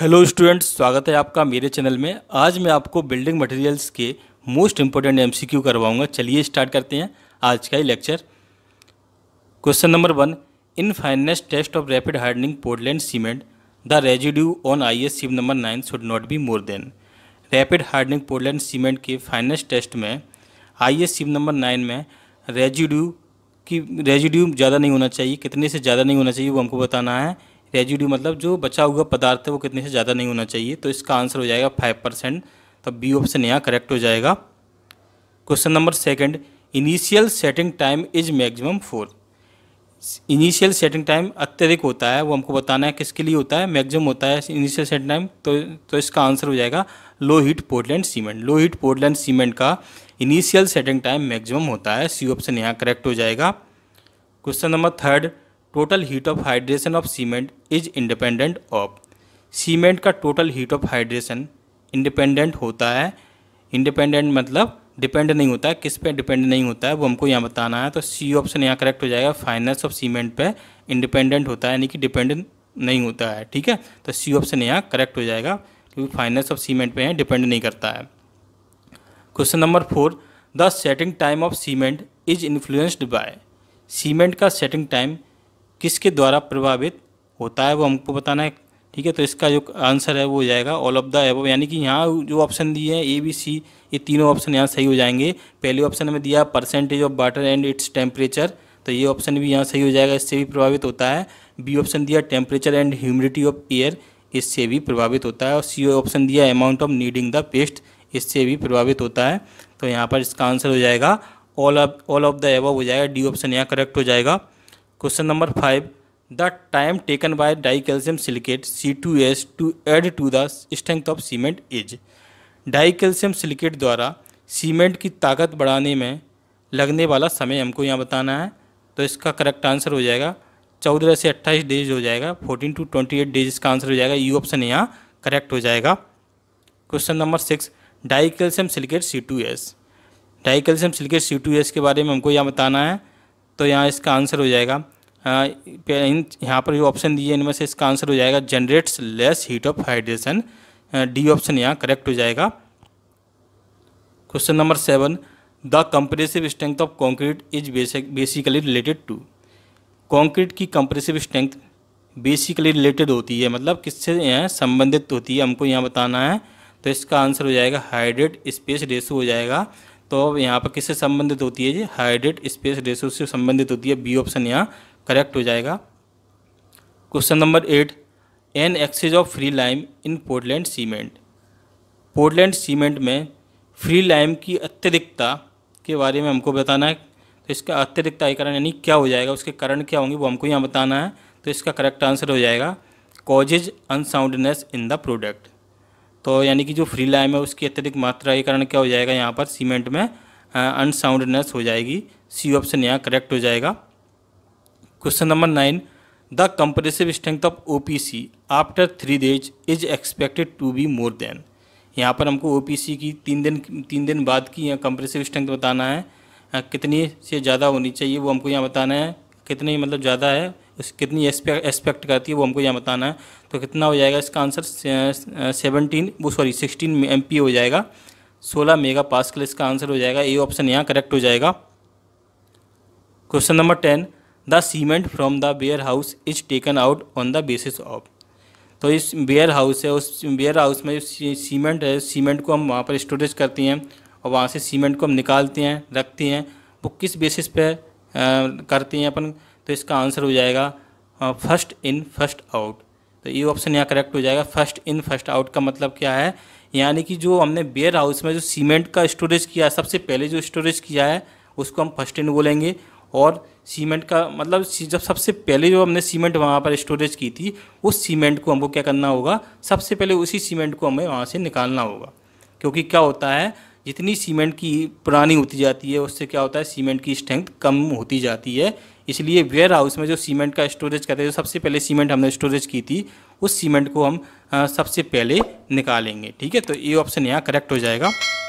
hello students स्वागत है आपका मेरे चैनल में आज मैं आपको बिल्डिंग मटेरियल्स के मोस्ट इम्पोर्टेंट एमसीक्यू करवाऊंगा चलिए स्टार्ट करते हैं आज का ही lecture question number one in fineness test of rapid hardening Portland cement the residue on I S sieve number nine should not be more than rapid hardening Portland cement के fineness test में I S sieve number nine में residue की residue ज़्यादा नहीं होना चाहिए कितने से ज़्यादा नहीं होना चाहिए वो हमको बताना है रेजिड्यू मतलब जो बचा हुआ पदार्थ है वो कितने से ज़्यादा नहीं होना चाहिए तो इसका आंसर हो जाएगा फाइव परसेंट तब बी ऑप्शन यहाँ करेक्ट हो जाएगा question number second initial setting time is maximum for initial setting time अत्यधिक होता है वो हमको बताना है किसके लिए होता है मैक्सिमम होता है इनिशियल सेटिंग टाइम तो तो इसका आंसर हो जाएगा low heat Portland cement low heat Portland cement का इनिशियल सेटिंग टाइम मैक्सिमम होता है सी ऑप्शन यहाँ करेक्ट हो जाएगा question number third total heat of hydration of cement is independent of cement का total heat of hydration independent होता है independent मतलब डिपेंड नहीं होता है किस पे डिपेंड नहीं होता है वो हमको यहाँ बताना है तो सी ऑप्शन यहाँ करेक्ट हो जाएगा फाइनेंस ऑफ सीमेंट पे इंडिपेंडेंट होता है यानी कि डिपेंड नहीं होता है ठीक है तो सी ऑप्शन यहाँ करेक्ट हो जाएगा क्योंकि फाइनेंस ऑफ सीमेंट पे है डिपेंड नहीं करता है question number four the setting time of cement is influenced by cement का सेटिंग टाइम किसके द्वारा प्रभावित होता है वो हमको बताना है ठीक है तो इसका जो आंसर है वो हो जाएगा ऑल ऑफ द एब यानी कि यहाँ जो ऑप्शन दिए हैं ए बी सी ये तीनों ऑप्शन यहाँ सही हो जाएंगे पहले ऑप्शन में दिया percentage of water and its temperature तो ये ऑप्शन भी यहाँ सही हो जाएगा इससे भी प्रभावित होता है बी ऑप्शन दिया temperature and humidity of air इससे भी प्रभावित होता है और सी ऑप्शन दिया amount of kneading the paste इससे भी प्रभावित होता है तो यहाँ पर इसका आंसर हो जाएगा all of all of the above हो जाएगा डी ऑप्शन यहाँ करेक्ट हो जाएगा question number five the time taken by dicalcium silicate C two S to add to the strength of cement is dicalcium silicate द्वारा सीमेंट की ताकत बढ़ाने में लगने वाला समय हमको यहाँ बताना है तो इसका करेक्ट आंसर हो जाएगा चौदह से अट्ठाईस डेज हो जाएगा fourteen to twenty eight days इसका आंसर हो जाएगा यू ऑप्शन यहाँ करेक्ट हो जाएगा question number six dicalcium silicate C two S dicalcium silicate C two S के बारे में हमको यहाँ बताना है तो यहाँ इसका आंसर हो जाएगा इन यहाँ पर जो ऑप्शन दिए इनमें से इसका आंसर हो जाएगा generates less heat of hydration D option यहाँ करेक्ट हो जाएगा question number seven the compressive strength of concrete is basically related to concrete की कंप्रेसिव स्ट्रेंथ बेसिकली रिलेटेड होती है मतलब किससे यहाँ संबंधित होती है हमको यहाँ बताना है तो इसका आंसर हो जाएगा हाइड्रेट स्पेस रेशो हो जाएगा तो अब यहाँ पर किससे संबंधित होती है जी हाइड्रेट स्पेस रेशो से संबंधित होती है बी ऑप्शन यहाँ करेक्ट हो जाएगा question number eight an excess of free lime in Portland cement Portland cement में फ्री लाइम की अत्यधिकता के बारे में हमको बताना है तो इसका अत्यधिकता के कारण यानी क्या हो जाएगा उसके कारण क्या होंगे वो हमको यहाँ बताना है तो इसका करेक्ट आंसर हो जाएगा causes unsoundness in the product तो यानी कि जो फ्री लाइम है उसकी अत्यधिक मात्रा के कारण क्या हो जाएगा यहाँ पर सीमेंट में अनसाउंडनेस हो जाएगी सी ऑप्शन यहाँ करेक्ट हो जाएगा question number nine the compressive strength of O P C after three days is expected to be more than यहाँ पर हमको ओ पी सी की तीन दिन तीन दिन बाद की कंप्रेसिव स्ट्रेंथ बताना है कितनी से ज़्यादा होनी चाहिए वो हमको यहाँ बताना है कितनी मतलब ज़्यादा है उस कितनी एस्पेक्ट करती है वो हमको यहाँ बताना है तो कितना हो जाएगा इसका आंसर सेवनटीन वो सॉरी सिक्सटीन एम हो जाएगा सोलह मेगा पासकल इसका आंसर हो जाएगा ये ऑप्शन यहाँ करेक्ट हो जाएगा question number ten the cement from the warehouse is taken out on the basis of तो इस बेयर हाउस है उस बेयर हाउस में जो सीमेंट है सीमेंट को हम वहाँ पर स्टोरेज करते हैं और वहाँ से सीमेंट को हम निकालते हैं रखते हैं वो किस बेसिस पे करते हैं अपन तो इसका आंसर हो जाएगा फर्स्ट इन फर्स्ट आउट तो ये ऑप्शन यहाँ करेक्ट हो जाएगा फर्स्ट इन फर्स्ट आउट का मतलब क्या है यानी कि जो हमने बेयर हाउस में जो सीमेंट का स्टोरेज किया है सबसे पहले जो स्टोरेज किया है उसको हम फर्स्ट इन बोलेंगे और सीमेंट का मतलब जब सबसे पहले जो हमने सीमेंट वहाँ पर स्टोरेज की थी उस सीमेंट को हमको क्या करना होगा सबसे पहले उसी सीमेंट को हमें वहाँ से निकालना होगा क्योंकि क्या होता है जितनी सीमेंट की पुरानी होती जाती है उससे क्या होता है सीमेंट की स्ट्रेंथ कम होती जाती है इसलिए वेयर हाउस में जो सीमेंट का स्टोरेज करते हैं जो सबसे पहले सीमेंट हमने स्टोरेज की थी उस सीमेंट को हम सबसे पहले निकालेंगे ठीक है तो ये ऑप्शन यहाँ करेक्ट हो जाएगा